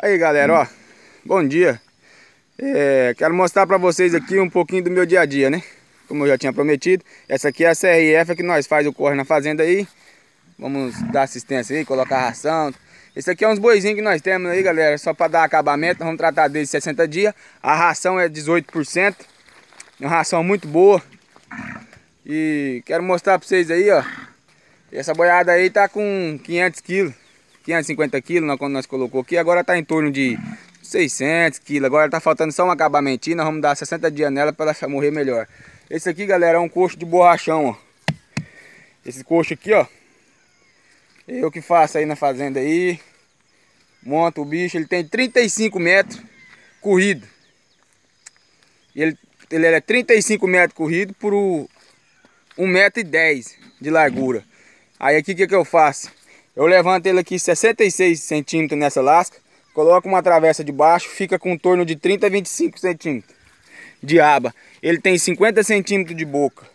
Aí galera, ó, bom dia. É, quero mostrar para vocês aqui um pouquinho do meu dia a dia, né? Como eu já tinha prometido, essa aqui é a CRF que nós faz o corre na fazenda aí. Vamos dar assistência aí, colocar ração. Esse aqui é uns boizinhos que nós temos aí, galera, só para dar acabamento. vamos tratar desde 60 dias. A ração é 18%. É uma ração muito boa. E quero mostrar para vocês aí, ó. Essa boiada aí tá com 500 quilos. 550 quilos quando nós colocou aqui. Agora está em torno de 600 quilos. Agora está faltando só um acabamento. Nós vamos dar 60 dias nela para ela morrer melhor. Esse aqui, galera, é um coxo de borrachão, ó. Esse coxo aqui, ó. Eu que faço aí na fazenda aí. Monta o bicho. Ele tem 35 metros corrido. Ele, ele é 35 metros corrido por 1,10m de largura. Aí aqui o que, que eu faço? Eu levanto ele aqui 66 centímetros nessa lasca. Coloco uma travessa de baixo, fica com um torno de 30 a 25 centímetros de aba. Ele tem 50 centímetros de boca.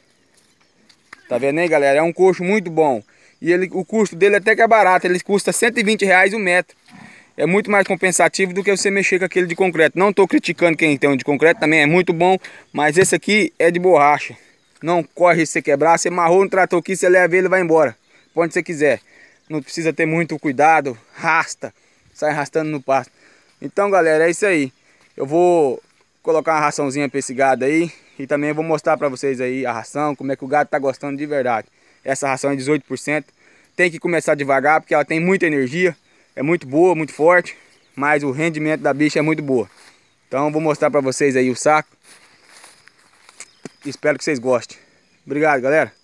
Tá vendo aí, galera? É um coxo muito bom. E ele, o custo dele até que é barato. Ele custa 120 reais o um metro. É muito mais compensativo do que você mexer com aquele de concreto. Não estou criticando quem tem um de concreto, também é muito bom. Mas esse aqui é de borracha. Não corre se você quebrar. Você marrou no trator aqui, você leva ele e vai embora. Pra onde você quiser não precisa ter muito cuidado, rasta, sai arrastando no pasto. Então galera, é isso aí. Eu vou colocar uma raçãozinha para esse gado aí e também vou mostrar para vocês aí a ração, como é que o gado está gostando de verdade. Essa ração é 18%, tem que começar devagar porque ela tem muita energia, é muito boa, muito forte, mas o rendimento da bicha é muito boa. Então vou mostrar para vocês aí o saco. Espero que vocês gostem. Obrigado, galera.